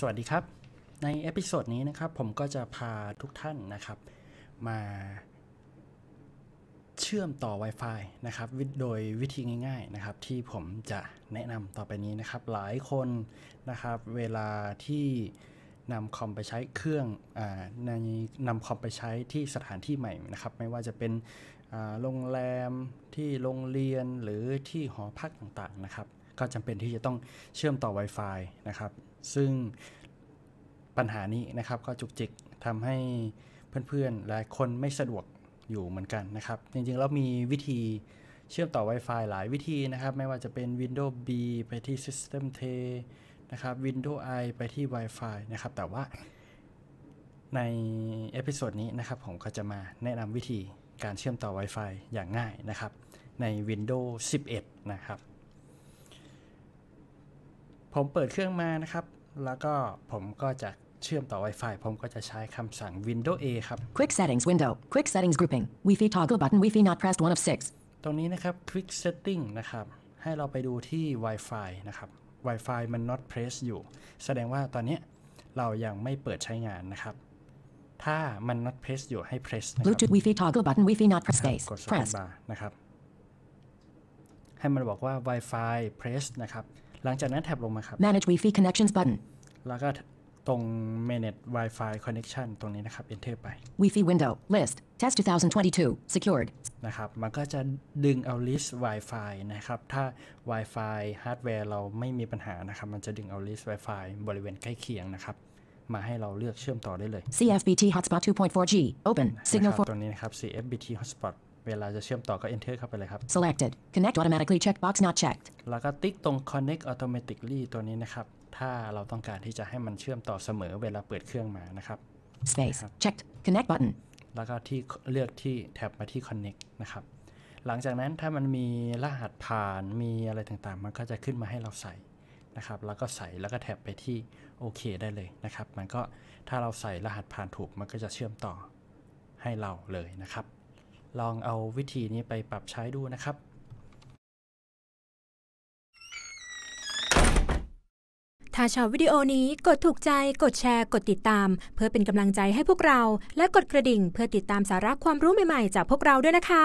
สวัสดีครับ ในเอพิโซดนี้นะครับผมก็จะพาทุกท่านนะครับ มาเชื่อมต่อ Wi-Fi นะครับ โดยวิธีง่าย ๆนะครับ ที่ผมจะแนะนำต่อไปนี้นะครับ หลายคนนะครับ เวลาที่นำคอมไปใช้เครื่องอในนำคอมไปใช้ที่สถานที่ใหม่นะครับ ไม่ว่าจะเป็นโรงแรมที่โรงเรียนหรือที่หอพักต่างๆ นะครับก็จำเป็นที่จะต้องเชื่อมต่อ Wi-Fi นะครับ ซึ่งปัญหานี้นะครับก็จุกจิกทำให้เพื่อนๆหลายคนไม่สะดวกอยู่เหมือนกันนะครับจริงๆแล้วมีวิธีเชื่อมต่อ Wi-Fi หลายวิธีนะครับ ไม่ว่าจะเป็น Windows B ไปที่ System T นะครับ Windows I ไปที่ Wi-Fi นะครับ แต่ว่าในเอพิโซดนี้นะครับผมก็จะมาแนะนำวิธีการเชื่อมต่อ Wi-Fi อย่างง่ายนะครับ ใน Windows 11 นะครับผมเปิดเครื่องมานะครับ แล้วก็ผมก็จะเชื่อมต่อ Wi-Fi ผมก็จะใช้คำสั่ง Windows A ครับ Quick Settings Window Quick Settings Grouping Wi-Fi Toggle Button Wi-Fi Not Pressed One of Six ตรงนี้นะครับ Quick Setting นะครับ ให้เราไปดูที่ Wi-Fi นะครับ Wi-Fi มัน not pressed อยู่ แสดงว่าตอนนี้เรายังไม่เปิดใช้งานนะครับ ถ้ามัน not pressed อยู่ให้ press นะครับ Bluetooth Wi-Fi Toggle Button Wi-Fi Not Pressed Space Press นะครับ ให้มันบอกว่า Wi-Fi press นะครับหลังจากนั้นแท็บลงมาครับ Manage Wi-Fi Connections button แล้วก็ตรง Manage Wi-Fi Connection ตรงนี้นะครับ Enter ไป Wi-Fi Window List Test 2022 Secured นะครับ มันก็จะดึงเอา List Wi-Fi นะครับ ถ้า Wi-Fi Hardware เราไม่มีปัญหานะครับ มันจะดึงเอา List Wi-Fi บริเวณใกล้เคียงนะครับ มาให้เราเลือกเชื่อมต่อได้เลย CFBT Hotspot 2.4G Open Signal for ตรงนี้นะครับ CFBT Hotspot เวลาจะเชื่อมต่อก็ Enter เข้าไปเลยครับ Selected Connect automatically check box not checked แล้วก็ติ๊กตรง connect automatically ตัวนี้นะครับ ถ้าเราต้องการที่จะให้มันเชื่อมต่อเสมอเวลาเปิดเครื่องมานะครับ space checked connect button แล้วก็ที่เลือกที่แท็บมาที่ connect นะครับ หลังจากนั้นถ้ามันมีรหัสผ่านมีอะไรต่างๆ มันก็จะขึ้นมาให้เราใส่นะครับ แล้วก็ใส่แล้วก็แท็บไปที่โอเคได้เลยนะครับ มันก็ถ้าเราใส่รหัสผ่านถูก มันก็จะเชื่อมต่อให้เราเลยนะครับ ลองเอาวิธีนี้ไปปรับใช้ดูนะครับถ้าชอบวิดีโอนี้กดถูกใจ กดแชร์ กดติดตาม เพื่อเป็นกำลังใจให้พวกเรา และกดกระดิ่งเพื่อติดตามสาระความรู้ใหม่ๆจากพวกเราด้วยนะคะ